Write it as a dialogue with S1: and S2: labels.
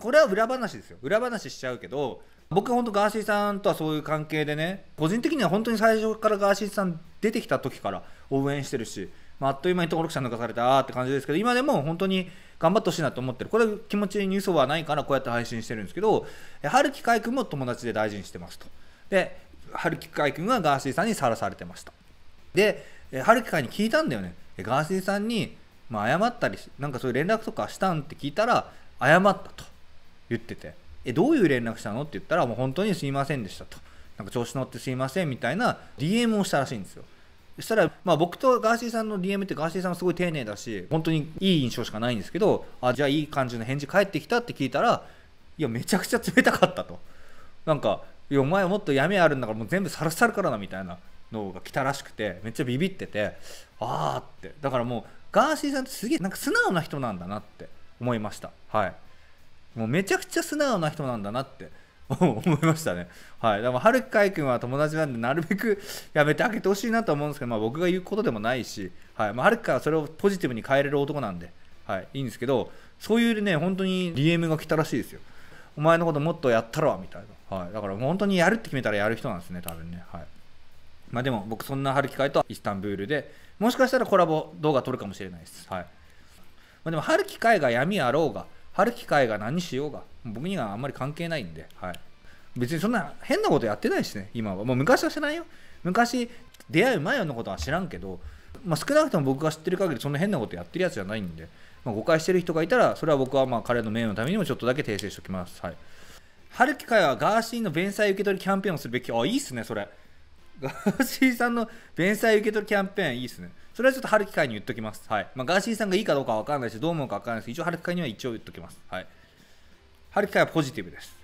S1: これは裏話ですよ裏話しちゃうけど僕は本当ガーシーさんとはそういう関係でね個人的には本当に最初からガーシーさん出てきた時から応援してるし、まあ、あっという間に登録者抜かされたって感じですけど今でも本当に頑張ってほしいなと思ってるこれ気持ちに嘘はないからこうやって配信してるんですけど春樹海君も友達で大事にしてますとで春樹海君はガーシーさんにさらされてましたで春樹海に聞いたんだよねガーシーさんに、まあ、謝ったりなんかそういう連絡とかしたんって聞いたら謝ったと言ってて「えどういう連絡したの?」って言ったら「もう本当にすいませんでした」と「なんか調子乗ってすいません」みたいな DM をしたらしいんですよ。そしたら、まあ、僕とガーシーさんの DM ってガーシーさんはすごい丁寧だし本当にいい印象しかないんですけどあじゃあいい感じの返事返ってきたって聞いたらいやめちゃくちゃ冷たかったとなんかいやお前もっと闇あるんだからもう全部さらさるからなみたいなのが来たらしくてめっちゃビビっててああってだからもうガーシーさんってすげえなんか素直な人なんだなって思いましたはいもうめちゃくちゃ素直な人なんだなって 思いましたね。はい。でも、はるかいんは友達なんで、なるべくやめてあげてほしいなと思うんですけど、まあ僕が言うことでもないし、はい。まあ、はるかはそれをポジティブに変えれる男なんで、はい。いいんですけど、そういうね、本当に DM が来たらしいですよ。お前のこともっとやったらみたいな。はい。だから本当にやるって決めたらやる人なんですね、多分ね。はい。まあでも僕、そんな春か会とイスタンブールで、もしかしたらコラボ動画撮るかもしれないです。はい。まあ、でも、春樹会が闇あろうが、春樹会が何しようが僕にはあんまり関係ないんで、はい、別にそんな変なことやってないしね今はもう昔は知らないよ昔出会う前のことは知らんけど、まあ、少なくとも僕が知ってる限りそんな変なことやってるやつじゃないんで、まあ、誤解してる人がいたらそれは僕はまあ彼の名誉のためにもちょっとだけ訂正しておきます、はい、春樹会はガーシーの弁済受け取りキャンペーンをするべきあいいっすねそれガーシーさんの弁済受け取りキャンペーンいいっすねそれはちょっと春樹会に言っときます。はい。まあ、ガーシーさんがいいかどうかわからないし、どう思うかわからないです。一応春樹会には一応言っときます。はい。春樹会はポジティブです。